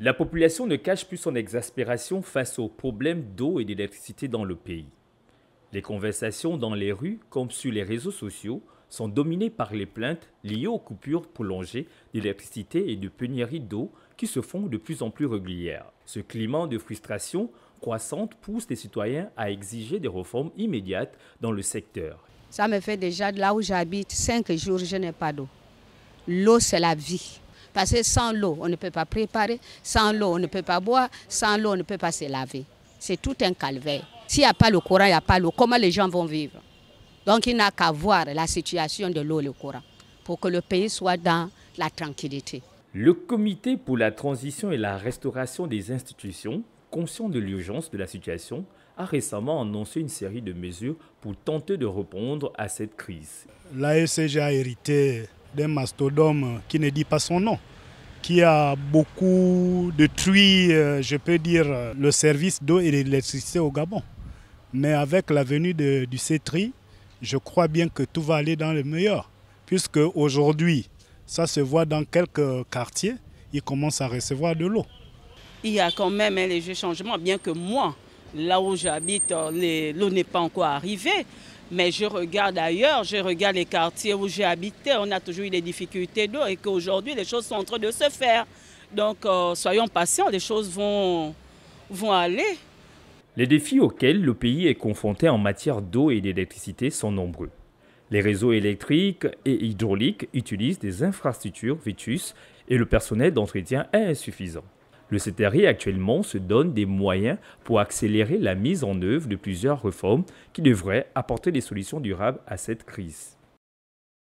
La population ne cache plus son exaspération face aux problèmes d'eau et d'électricité dans le pays. Les conversations dans les rues comme sur les réseaux sociaux sont dominées par les plaintes liées aux coupures prolongées d'électricité et de pénurie d'eau qui se font de plus en plus régulières. Ce climat de frustration croissante pousse les citoyens à exiger des réformes immédiates dans le secteur. Ça me fait déjà, là où j'habite, cinq jours, je n'ai pas d'eau. L'eau, c'est la vie. Parce que sans l'eau, on ne peut pas préparer, sans l'eau, on ne peut pas boire, sans l'eau, on ne peut pas se laver. C'est tout un calvaire. S'il n'y a pas le courant, il n'y a pas l'eau. Comment les gens vont vivre Donc il n'a qu'à voir la situation de l'eau et le courant pour que le pays soit dans la tranquillité. Le comité pour la transition et la restauration des institutions, conscient de l'urgence de la situation, a récemment annoncé une série de mesures pour tenter de répondre à cette crise. L'ASG e a hérité d'un mastodome qui ne dit pas son nom qui a beaucoup détruit, euh, je peux dire, le service d'eau et d'électricité au Gabon. Mais avec la venue de, du CETRI, je crois bien que tout va aller dans le meilleur. Puisque aujourd'hui, ça se voit dans quelques quartiers, ils commencent à recevoir de l'eau. Il y a quand même un hein, léger changement, bien que moi, là où j'habite, euh, l'eau n'est pas encore arrivée. Mais je regarde ailleurs, je regarde les quartiers où j'ai habité, on a toujours eu des difficultés d'eau et qu'aujourd'hui les choses sont en train de se faire. Donc euh, soyons patients, les choses vont, aller. Les défis auxquels le pays est confronté en matière d'eau et d'électricité sont nombreux. Les réseaux électriques et hydrauliques utilisent des infrastructures vétustes et le personnel d'entretien est insuffisant. Le CTRI actuellement se donne des moyens pour accélérer la mise en œuvre de plusieurs réformes qui devraient apporter des solutions durables à cette crise.